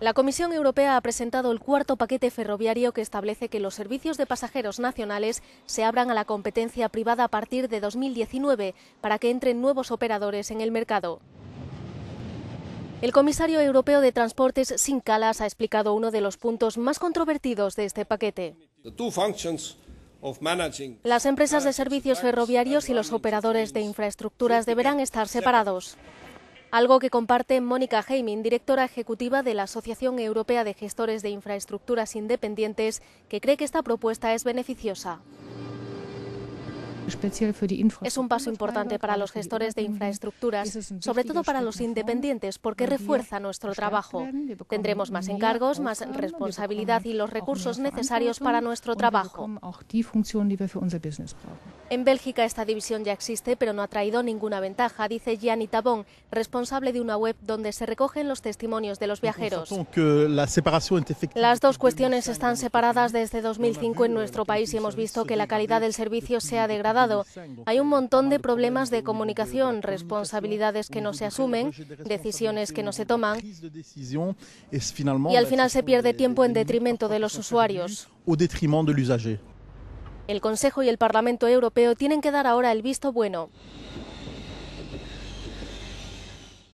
La Comisión Europea ha presentado el cuarto paquete ferroviario que establece que los servicios de pasajeros nacionales se abran a la competencia privada a partir de 2019 para que entren nuevos operadores en el mercado. El comisario europeo de Transportes, Sin Calas, ha explicado uno de los puntos más controvertidos de este paquete. Las empresas de servicios ferroviarios y los operadores de infraestructuras deberán estar separados algo que comparte Mónica Heimin, directora ejecutiva de la Asociación Europea de Gestores de Infraestructuras Independientes, que cree que esta propuesta es beneficiosa. Es un paso importante para los gestores de infraestructuras, sobre todo para los independientes, porque refuerza nuestro trabajo. Tendremos más encargos, más responsabilidad y los recursos necesarios para nuestro trabajo. En Bélgica esta división ya existe, pero no ha traído ninguna ventaja, dice Gianni Tabón, responsable de una web donde se recogen los testimonios de los viajeros. Las dos cuestiones están separadas euh, desde 2005 euh, en nuestro país y hemos visto que la calidad del servicio se ha degradado hay un montón de problemas de comunicación, responsabilidades que no se asumen, decisiones que no se toman y al final se pierde tiempo en detrimento de los usuarios. El Consejo y el Parlamento Europeo tienen que dar ahora el visto bueno.